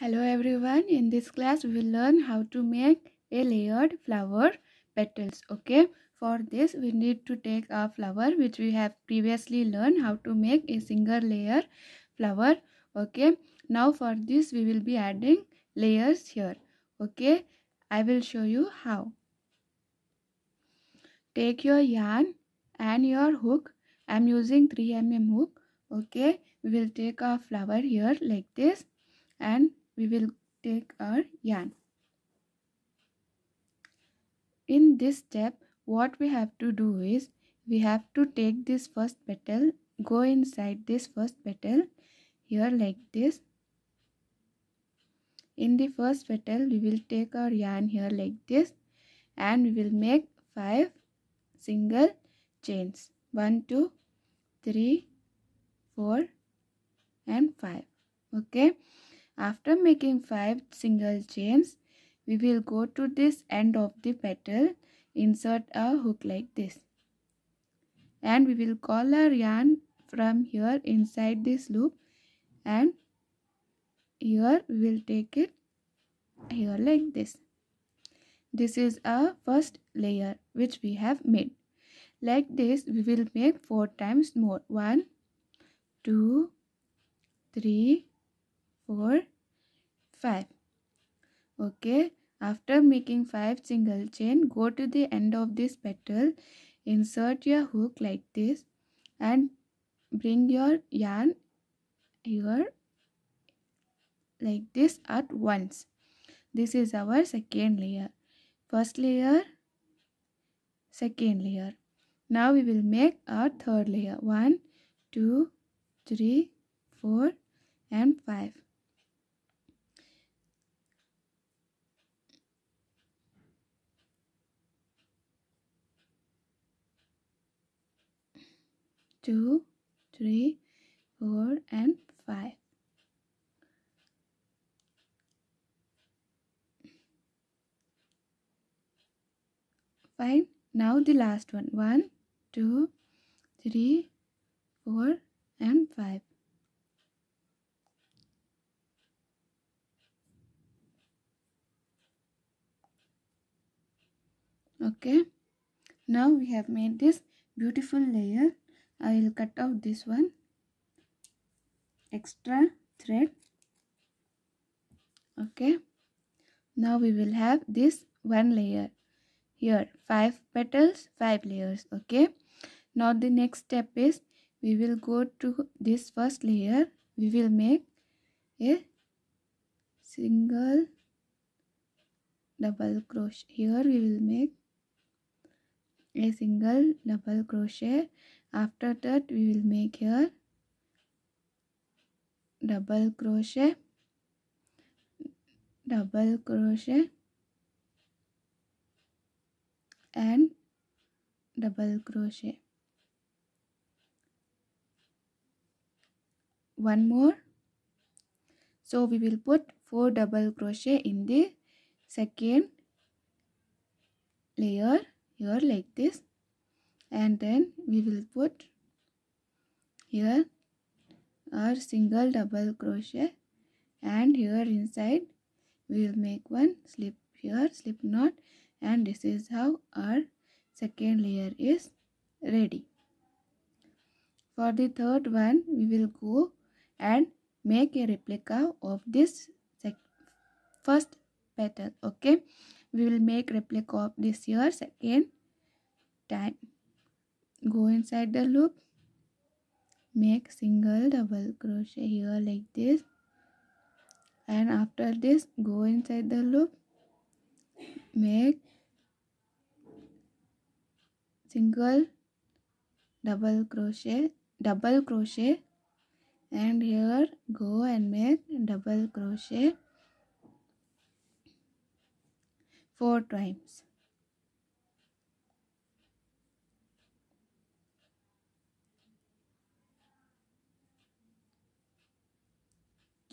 Hello everyone, in this class we will learn how to make a layered flower petals, okay. For this we need to take a flower which we have previously learned how to make a single layer flower, okay. Now for this we will be adding layers here, okay. I will show you how. Take your yarn and your hook. I am using 3mm hook, okay. We will take a flower here like this and we will take our yarn in this step what we have to do is we have to take this first petal go inside this first petal here like this in the first petal we will take our yarn here like this and we will make five single chains one two three four and five okay after making 5 single chains, we will go to this end of the petal, insert a hook like this. And we will call our yarn from here inside this loop and here we will take it here like this. This is our first layer which we have made. Like this we will make 4 times more. One, two, three. 4, 5. Okay, after making 5 single chain, go to the end of this petal, insert your hook like this and bring your yarn here like this at once. This is our second layer. First layer, second layer. Now we will make our third layer. 1, 2, 3, 4 and 5. Two, three, four, and 5. Fine. Now the last one. One, two, three, four, and 5. okay now we have made this beautiful layer I will cut off this one extra thread okay now we will have this one layer here five petals five layers okay now the next step is we will go to this first layer we will make a single double crochet here we will make a single double crochet after that we will make here double crochet double crochet and double crochet one more so we will put four double crochet in the second layer here like this and then we will put here our single double crochet and here inside we will make one slip here slip knot and this is how our second layer is ready for the third one we will go and make a replica of this first pattern okay we will make replica of this here second time go inside the loop make single double crochet here like this and after this go inside the loop make single double crochet double crochet and here go and make double crochet four times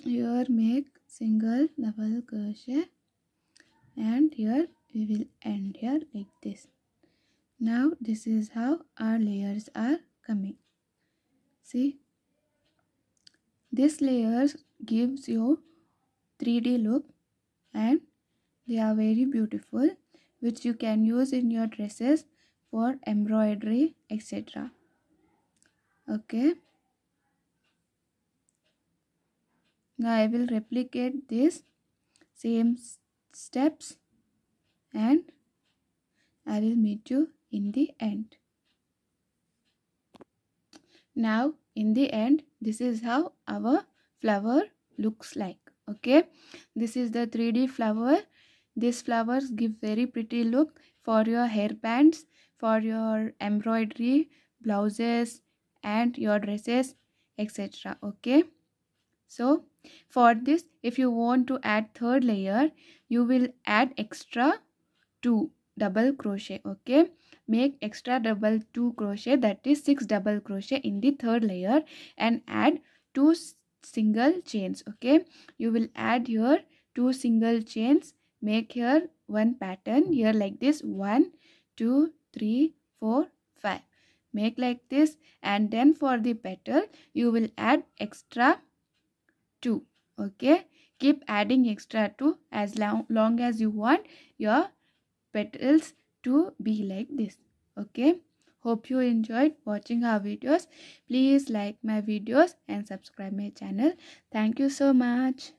here make single double crochet and here we will end here like this now this is how our layers are coming see this layers gives you 3d look and they are very beautiful which you can use in your dresses for embroidery etc okay now I will replicate this same steps and I will meet you in the end. Now in the end this is how our flower looks like okay this is the 3d flower these flowers give very pretty look for your hairbands for your embroidery blouses and your dresses etc okay so for this if you want to add third layer you will add extra two double crochet okay make extra double two crochet that is six double crochet in the third layer and add two single chains okay you will add here two single chains make here one pattern here like this one two three four five make like this and then for the petal you will add extra 2 okay keep adding extra 2 as long, long as you want your petals to be like this okay hope you enjoyed watching our videos please like my videos and subscribe my channel thank you so much